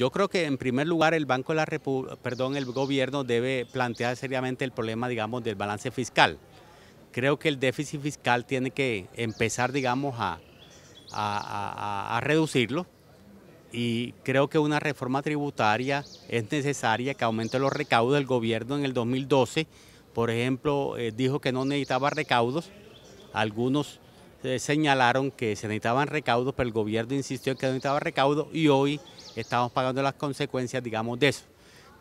Yo creo que en primer lugar el Banco la el gobierno debe plantear seriamente el problema, digamos, del balance fiscal. Creo que el déficit fiscal tiene que empezar, digamos, a, a, reducirlo y creo que una reforma tributaria es necesaria que aumente los recaudos del gobierno en el 2012. Por ejemplo, eh, dijo que no necesitaba recaudos. Algunos eh, señalaron que se necesitaban recaudos, pero el gobierno insistió en que no necesitaba recaudos y hoy estamos pagando las consecuencias, digamos, de eso.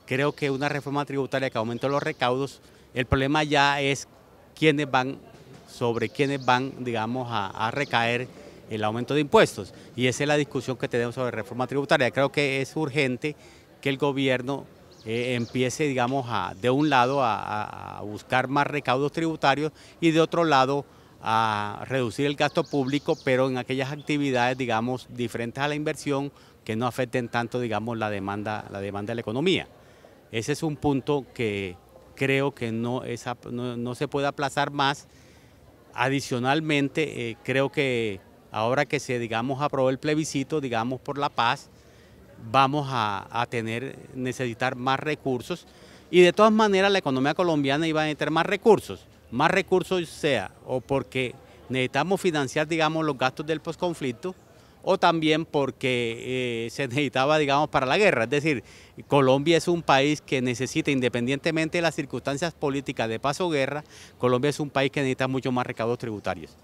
Creo que una reforma tributaria que aumente los recaudos, el problema ya es van, sobre quiénes van, digamos, a, recaer el aumento de impuestos. Y esa es la discusión que tenemos sobre reforma tributaria. Creo que es urgente que el gobierno eh, empiece, digamos, a, de un lado a buscar más recaudos tributarios y de otro lado a reducir el gasto público, pero en aquellas actividades, digamos, diferentes a la inversión que no afecten tanto, digamos, la demanda, la demanda de la economía. Ese es un punto que creo que no, no, se puede aplazar más. Adicionalmente, eh, creo que ahora que se, digamos, aprobó el plebiscito, digamos, por la paz, vamos a, tener, necesitar más recursos y de todas maneras la economía colombiana iba a necesitar más recursos más recursos sea o porque necesitamos financiar, digamos, los gastos del posconflicto o también porque eh, se necesitaba, digamos, para la guerra. Es decir, Colombia es un país que necesita, independientemente de las circunstancias políticas de paso o guerra, Colombia es un país que necesita mucho más recaudos tributarios.